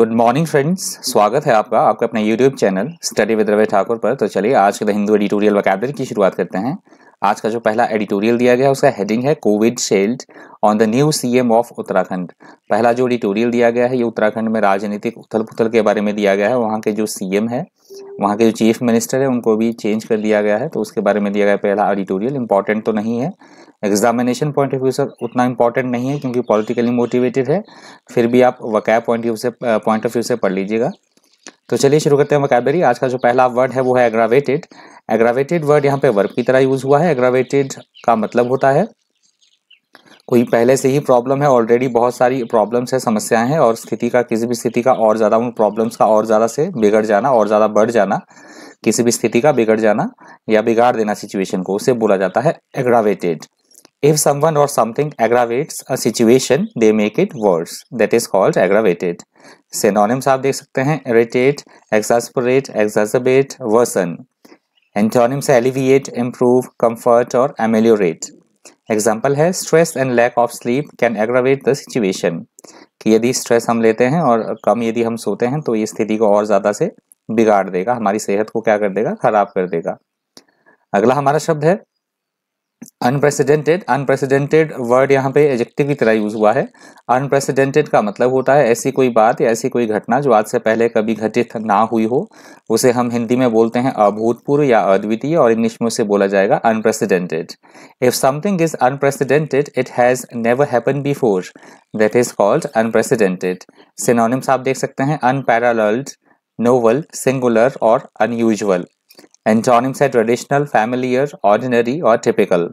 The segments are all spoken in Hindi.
गुड मॉर्निंग फ्रेंड्स स्वागत है आपका आपका अपने YouTube channel study with Ravi Thakur पर तो चलिए आज के द हिंदू एडिटोरियल वकैबलरी की शुरुआत करते हैं आज का जो पहला एडिटोरियल दिया गया उसका हेडिंग है Covid shield on the new CM of Uttarakhand पहला जो एडिटोरियल दिया गया है ये उत्तराखंड में राजनीतिक उथल पुथल के बारे में दिया गया है वहाँ के जो सीएम है वहाँ के जो चीफ मिनिस्टर है उनको भी चेंज कर लिया गया है तो उसके बारे में दिया गया पहला एडिटोरियल इंपॉर्टेंट तो नहीं है एग्जामिनेशन पॉइंट ऑफ व्यू से उतना इंपॉर्टेंट नहीं है क्योंकि पॉलिटिकली मोटिवेटेड है फिर भी आप वकैब पॉइंट व्यू से पॉइंट ऑफ व्यू से पढ़ लीजिएगा तो चलिए शुरू करते हैं वकैबरी आज का जो पहला वर्ड है वो है एग्रावेटेड एग्रावेटेड वर्ड यहाँ पे वर्ब की तरह यूज़ हुआ है एग्रावेटेड का मतलब होता है कोई पहले से ही प्रॉब्लम है ऑलरेडी बहुत सारी प्रॉब्लम्स है समस्याएं हैं और स्थिति का किसी भी स्थिति का और ज्यादा उन प्रॉब्लम्स का और ज्यादा से बिगड़ जाना और ज्यादा बढ़ जाना किसी भी स्थिति का बिगड़ जाना या बिगाड़ देना सिचुएशन को उसे बोला जाता है एग्रावेटेड इफ समवन और something aggravates a situation they make it worse that is called aggravated synonyms आप देख सकते हैं irritate exasperate exacerbate worsen antonyms alleviate improve comfort और एमेल्योरेट एग्जाम्पल है stress and lack of sleep can aggravate the situation कि यदि स्ट्रेस हम लेते हैं और कम यदि हम सोते हैं तो ये स्थिति को और ज़्यादा से बिगाड़ देगा हमारी सेहत को क्या कर देगा खराब कर देगा अगला हमारा शब्द है अनप्रेसिडेंटेड अनप्रेसिडेंटेड वर्ड यहाँ पे एजेक्टिव की तरह यूज हुआ है अनप्रेसिडेंटेड का मतलब होता है ऐसी कोई बात या ऐसी कोई घटना जो आज से पहले कभी घटित ना हुई हो उसे हम हिंदी में बोलते हैं अभूतपूर्व या अद्वितीय और इंग्लिश में उसे बोला जाएगा unprecedented if something is unprecedented it has never happen before that is called unprecedented synonyms आप देख सकते हैं अनपैराल्ड नोवल सिंगुलर और अनयूजल एंटोनिम्स है ट्रेडिशनल फैमिलियर ऑर्डिनरी और टिपिकल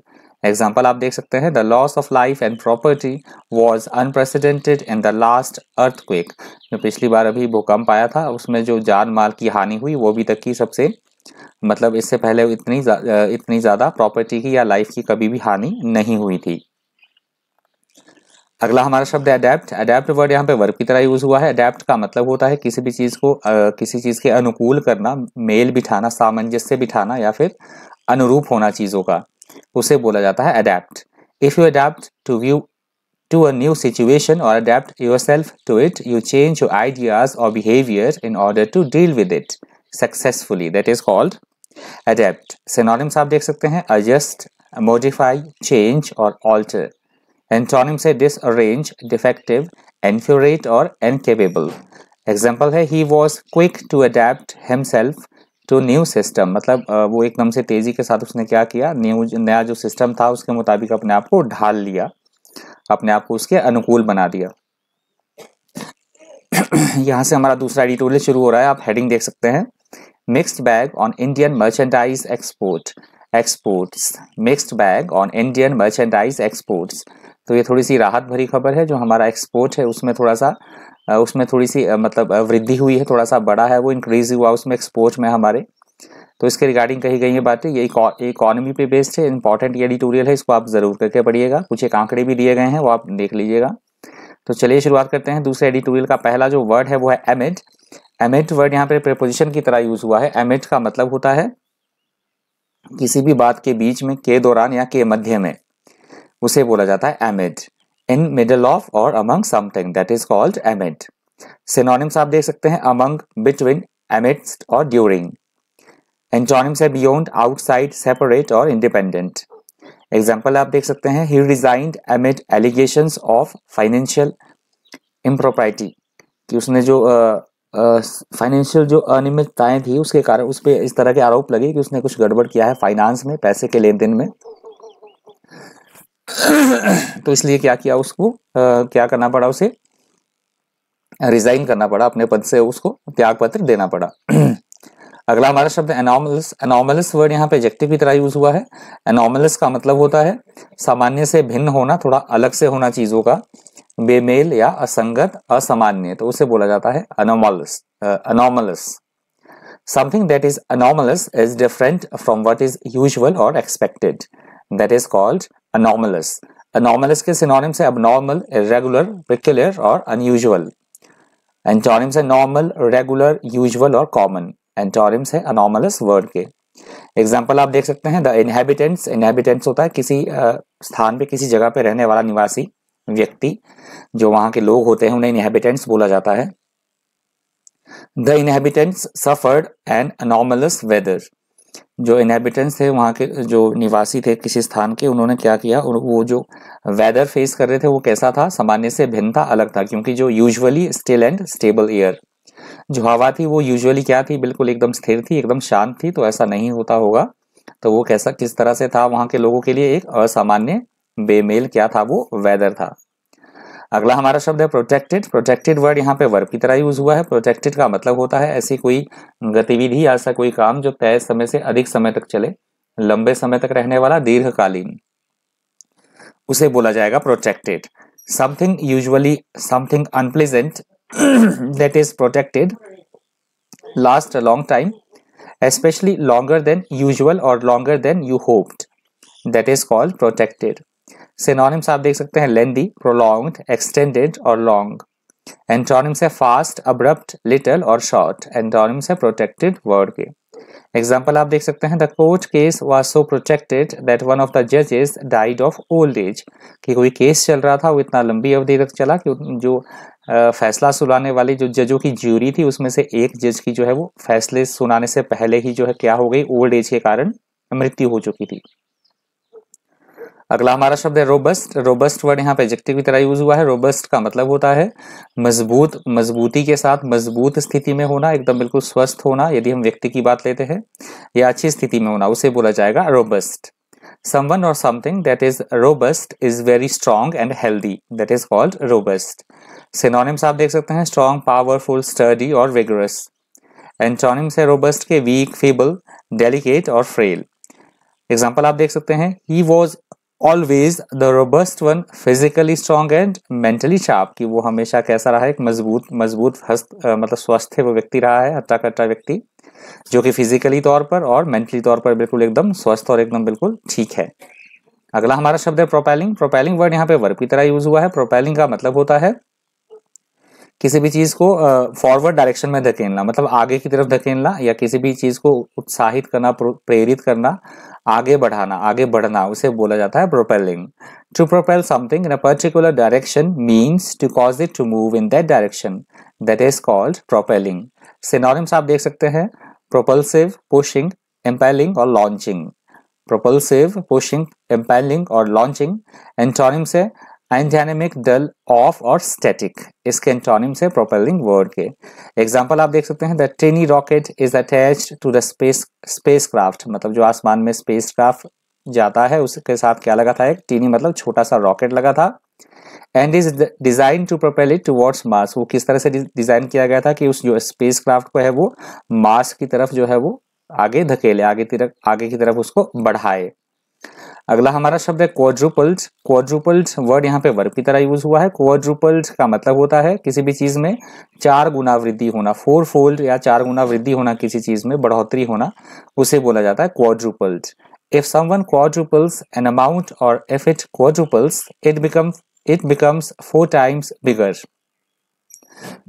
एग्जाम्पल आप देख सकते हैं the loss of life and property was unprecedented in the last earthquake जो पिछली बार अभी भूकंप आया था उसमें जो जान माल की हानि हुई वो भी तक की सबसे मतलब इससे पहले इतनी जा, इतनी ज़्यादा प्रॉपर्टी की या लाइफ की कभी भी हानि नहीं हुई थी अगला हमारा शब्द है अडेप्ट अडेप्ट वर्ड यहाँ पे वर्ब की तरह यूज हुआ है अडेप्ट का मतलब होता है किसी भी चीज़ को आ, किसी चीज़ के अनुकूल करना मेल बिठाना सामंजस्य बिठाना या फिर अनुरूप होना चीज़ों का उसे बोला जाता है adapt if you adapt to view to a new situation or adapt yourself to it you change your ideas or behaviour in order to deal with it successfully that is called adapt synonyms आप देख सकते हैं एडजस्ट मोडिफाई चेंज और ऑल्टर एंटोनिम्स है डिसअरेंज डिफेक्टिव एनफ्यूरेट और इनकेपेबल एग्जाम्पल है he was quick to adapt himself to new system मतलब वो एकदम से तेज़ी के साथ उसने क्या किया न्यू नया जो सिस्टम था उसके मुताबिक अपने आप को ढाल लिया अपने आप को उसके अनुकूल बना दिया यहाँ से हमारा दूसरा एडिटोरियल शुरू हो रहा है आप हेडिंग देख सकते हैं mixed bag on Indian merchandise export exports mixed bag on Indian merchandise exports तो ये थोड़ी सी राहत भरी खबर है जो हमारा एक्सपोर्ट है उसमें थोड़ा सा उसमें थोड़ी सी मतलब वृद्धि हुई है थोड़ा सा बड़ा है वो इंक्रीज हुआ उसमें एक्सपोर्ट में हमारे तो इसके रिगार्डिंग कही गई है बातें ये इकोनॉमी पे बेस्ड है इंपॉर्टेंट ये एडिटोरियल है इसको आप ज़रूर करके पढ़िएगा कुछ एक आंकड़े भी दिए गए हैं वो आप देख लीजिएगा तो चलिए शुरुआत करते हैं दूसरे एडिटोरियल का पहला जो वर्ड है वो है एमेट एमेट वर्ड यहाँ पे प्रपोजिशन की तरह यूज हुआ है एमेट का मतलब होता है किसी भी बात के बीच में के दौरान या के मध्य में उसे बोला जाता है amid in middle of or among something that is called amid synonyms आप देख सकते हैं अमंग बिटवीन एमिडस्ट और ड्यूरिंग एंटोनिम्स है बियॉन्ड आउटसाइड सेपरेट और इंडिपेंडेंट एग्जाम्पल आप देख सकते हैं he resigned amid allegation of financial impropriety कि उसने जो फाइनेंशियल uh, जो अनियमितताएं थी उसके कारण उस पर इस तरह के आरोप लगे कि उसने कुछ गड़बड़ किया है फाइनेंस में पैसे के लेन देन में तो इसलिए क्या किया उसको क्या करना पड़ा उसे रिजाइन करना पड़ा अपने पद से उसको त्याग पत्र देना पड़ा अगला हमारा शब्द एनॉमलस एनॉमलस वर्ड यहाँ पे एजेक्टिव की तरह यूज हुआ है एनॉमलस का मतलब होता है सामान्य से भिन्न होना थोड़ा अलग से होना चीजों का बेमेल या असंगत असामान्य तो उसे बोला जाता है anomalous anomalous something that is anomalous is different from what is usual or expected that is called anomalous anomalous के सिनोनिम से अबनॉर्मल इरेगुलर पिक्युलर और अनयूजल एंटोनिम्स है नॉर्मल रेगुलर यूजल और कॉमन एंटोनिम्स है अनोमलस वर्ड के एग्जाम्पल आप देख सकते हैं द इनहेबिटेंट्स इनहेबिटेंट्स होता है किसी स्थान पर किसी जगह पे रहने वाला निवासी व्यक्ति जो वहां के लोग होते हैं उन्हें इनहेबिटेंट्स बोला जाता है the inhabitants suffered and anomalous weather जो इनहेबिटेंट्स थे वहाँ के जो निवासी थे किसी स्थान के उन्होंने क्या किया वो जो वेदर फेस कर रहे थे वो कैसा था सामान्य से भिन्न था अलग था क्योंकि जो usually still and stable air जो हवा थी वो यूजुअली क्या थी बिल्कुल एकदम स्थिर थी एकदम शांत थी तो ऐसा नहीं होता होगा तो वो कैसा किस तरह से था वहाँ के लोगों के लिए एक असामान्य बेमेल क्या था वो वेदर था अगला हमारा शब्द है प्रोटेक्टेड प्रोटेक्टेड वर्ड यहाँ पे वर्ब की तरह यूज हुआ है प्रोटेक्टेड का मतलब होता है ऐसी कोई गतिविधि या ऐसा कोई काम जो तय समय से अधिक समय तक चले लंबे समय तक रहने वाला दीर्घकालीन उसे बोला जाएगा protracted something usually something unpleasant that is protracted last a long time especially longer than usual और longer than you hoped that is called protracted synonyms आप देख सकते हैं लेंदी प्रोलॉन्ग एक्सटेंडेड और लॉन्ग एंटोनिम्स है फास्ट अब्रप्ट लिटल और शॉर्ट एंटोनिम्स है प्रोटेक्टेड वर्ड के एग्जाम्पल आप देख सकते हैं the court case was so protracted that one of the जजेस डाइड ऑफ ओल्ड एज कि कोई केस चल रहा था वो इतना लंबी अवधि तक चला कि जो फैसला सुनाने वाली जो जजों की ज्यूरी थी उसमें से एक जज की जो है वो फैसले सुनाने से पहले ही जो है क्या हो गई ओल्ड एज के कारण मृत्यु हो चुकी थी अगला हमारा शब्द है रोबस्ट रोबस्ट वर्ड यहाँ पे एजेक्टिव की तरह यूज हुआ है रोबस्ट का मतलब होता है मजबूत मजबूती के साथ मजबूत स्थिति में होना एकदम बिल्कुल स्वस्थ होना यदि हम व्यक्ति की बात लेते हैं या अच्छी स्थिति में होना उसे बोला जाएगा रोबस्ट समवन और something that is robust is very strong and healthy that is called robust synonyms आप देख सकते हैं स्ट्रांग पावरफुल sturdy और vigorous एंटोनिम्स है रोबस्ट के वीक फेबल डेलीकेट और फ्रेल एग्जाम्पल आप देख सकते हैं he was always the robust one physically strong and mentally sharp कि वो हमेशा कैसा रहा है एक मजबूत मजबूत हस्त मतलब स्वस्थ वो व्यक्ति रहा है हट्टा कट्टा व्यक्ति जो कि फिजिकली तौर पर और मेंटली तौर पर बिल्कुल एकदम स्वस्थ और एकदम बिल्कुल ठीक है अगला हमारा शब्द है प्रोपेलिंग प्रोपेलिंग वर्ड यहाँ पे वर्ब की तरह यूज हुआ है प्रोपेलिंग का मतलब होता है किसी भी चीज को फॉरवर्ड डायरेक्शन में धकेलना मतलब आगे की तरफ धकेलना या किसी भी चीज को उत्साहित करना प्रेरित करना आगे बढ़ाना आगे बढ़ना उसे बोला जाता है propelling to propel something in a particular direction means to cause it to move in that direction that is called propelling synonyms आप देख सकते हैं प्रोपल्सिव पुशिंग एम्पेलिंग और लॉन्चिंग प्रोपल्सिव पुशिंग एम्पेलिंग और लॉन्चिंग एंटोनिम्स है डायनेमिक डल ऑफ और स्टेटिक इसके एंटोनिम से प्रोपेलिंग वर्ड के एग्जाम्पल आप देख सकते हैं the tiny rocket is attach to the space spacecraft मतलब जो आसमान में स्पेस क्राफ्ट जाता है उसके साथ क्या लगा था एक टीनी मतलब छोटा सा रॉकेट लगा था and is design to propel it towards Mars वो किस तरह से डिजाइन किया गया था कि उस जो स्पेस क्राफ्ट को है वो मार्स की तरफ जो है वो आगे धकेले आगे तरफ आगे की तरफ उसको बढ़ाए अगला हमारा शब्द है क्वाड्रुपल्स क्वाड्रुपल्स वर्ड यहाँ पे वर्ब की तरह यूज हुआ है क्वाड्रुपल्स का मतलब होता है किसी भी चीज में चार गुना वृद्धि होना फोर फोल्ड या चार गुना वृद्धि होना किसी चीज में बढ़ोतरी होना उसे बोला जाता है quadruples if someone quadruples an amount और if it quadruples it become it becomes four times bigger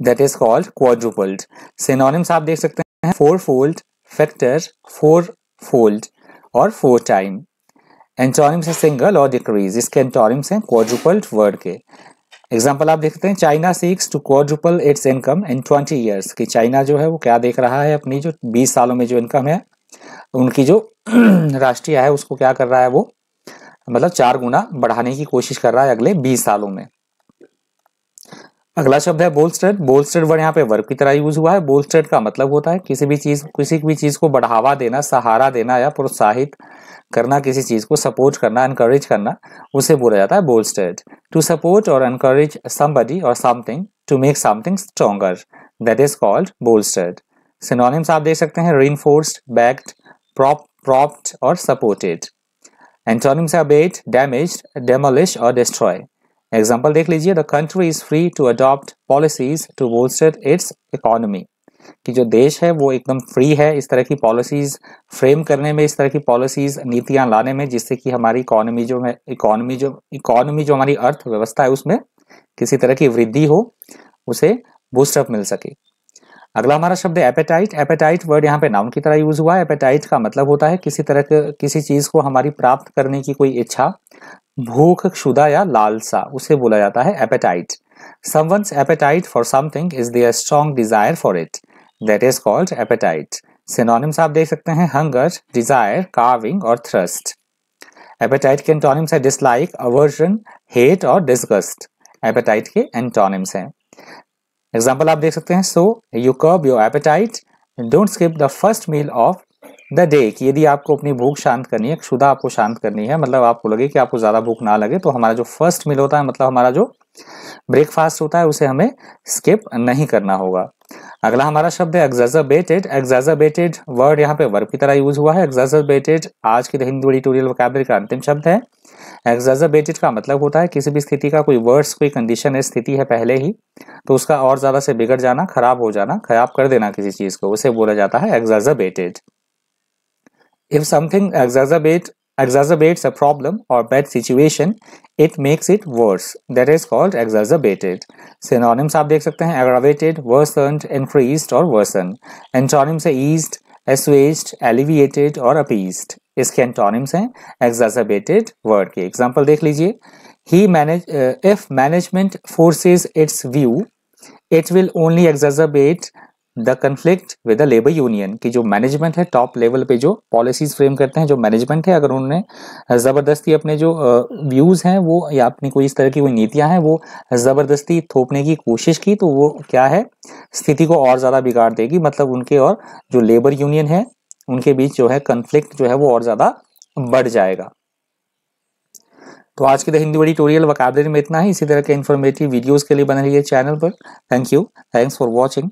that is called quadrupled synonyms आप देख सकते हैं four fold factor four fold और फोर टाइम एंटोनिम्स है सिंगल और डिक्रीज इसके एंटोनिम्स हैं क्वाड्रुपल वर्ड के एग्जाम्पल आप देखते हैं China seeks to quadruple its income in twenty years कि चाइना जो है वो क्या देख रहा है अपनी जो बीस सालों में जो इनकम है उनकी जो राष्ट्रीय है उसको क्या कर रहा है वो मतलब चार गुना बढ़ाने की कोशिश कर रहा है अगले बीस सालों में अगला शब्द है बोल्स्टेड बोल्स्टेड वर्ड यहाँ पे वर्ब की तरह यूज हुआ है बोल्स्टेड का मतलब होता है किसी भी चीज किसी भी चीज को बढ़ावा देना सहारा देना या प्रोत्साहित करना किसी चीज़ को सपोर्ट करना एनकरेज करना उसे बोला जाता है बोलस्टेड टू सपोर्ट और इनकरेज समबडी और something to make something stronger that is called bolstered synonyms आप देख सकते हैं रीनफोर्स्ड बैक्ड प्रॉप प्रॉप्ड और supported antonyms abate bet damage demolish और डिस्ट्रॉय एग्जाम्पल देख लीजिए the country is free to adopt policies to bolster its economy कि जो देश है वो एकदम फ्री है इस तरह की पॉलिसीज़ फ्रेम करने में इस तरह की पॉलिसीज़ नीतियां लाने में जिससे कि हमारी इकोनॉमी जो है इकोनॉमी जो इकोनॉमी जो हमारी अर्थव्यवस्था है उसमें किसी तरह की वृद्धि हो उसे बूस्टअप मिल सके अगला हमारा शब्द है एपेटाइट एपेटाइट वर्ड यहाँ पे नाउन की तरह यूज हुआ है एपेटाइट का मतलब होता है किसी तरह के किसी चीज को हमारी प्राप्त करने की कोई इच्छा भूख क्षुदा या लालसा उसे बोला जाता है appetite someone's appetite for something is their strong desire for it that is called appetite synonyms आप देख सकते हैं हंगर डिजायर कार्विंग और थ्रस्ट एपेटाइट के एंटोनिम्स है डिसलाइक अवर्जन हेट और डिस्गस्ट एपेटाइट के एंटोनिम्स हैं एग्जाम्पल आप देख सकते हैं so you curb your appetite don't skip the first meal of the day कि यदि आपको अपनी भूख शांत करनी है क्षुदा आपको शांत करनी है मतलब आपको लगे कि आपको ज़्यादा भूख ना लगे तो हमारा जो फर्स्ट मील होता है मतलब हमारा जो ब्रेकफास्ट होता है उसे हमें स्किप नहीं करना होगा अगला हमारा शब्द है एग्जाजेटेड एग्जाजेटेड वर्ड यहाँ पे वर्ब की तरह यूज हुआ है एग्जाजेटेड आज के हिंदू एडिटोरियल वोकैबलरी का अंतिम शब्द है एग्जाजेटेड का मतलब होता है किसी भी स्थिति का कोई वर्ड्स कोई कंडीशन है स्थिति है पहले ही तो उसका और ज़्यादा से बिगड़ जाना खराब हो जाना खराब कर देना किसी चीज़ को उसे बोला जाता है exacerbated if something exacerbates exacerbates a problem or bad situation it makes it worse that is called exacerbated synonyms आप देख सकते हैं aggravated worsened increased or worsen antonyms are eased assuaged alleviated or appeased इसके antonyms हैं exacerbated word के example he manage uh, if management forces its view it will only exacerbate the conflict with the labour union की जो मैनेजमेंट है टॉप लेवल पे जो पॉलिसीज फ्रेम करते हैं जो मैनेजमेंट है अगर उन्होंने ज़बरदस्ती अपने जो व्यूज़ हैं वो या अपनी कोई इस तरह की कोई नीतियां हैं वो ज़बरदस्ती थोपने की कोशिश की तो वो क्या है स्थिति को और ज़्यादा बिगाड़ देगी मतलब उनके और जो लेबर यूनियन है उनके बीच जो है कंफ्लिक्ट जो है वो और ज़्यादा बढ़ जाएगा तो आज के द हिंदी बड़ी वकाबलरी में इतना ही इसी तरह के इन्फॉर्मेटिव वीडियोज़ के लिए बने रहिए चैनल पर thank you thanks for watching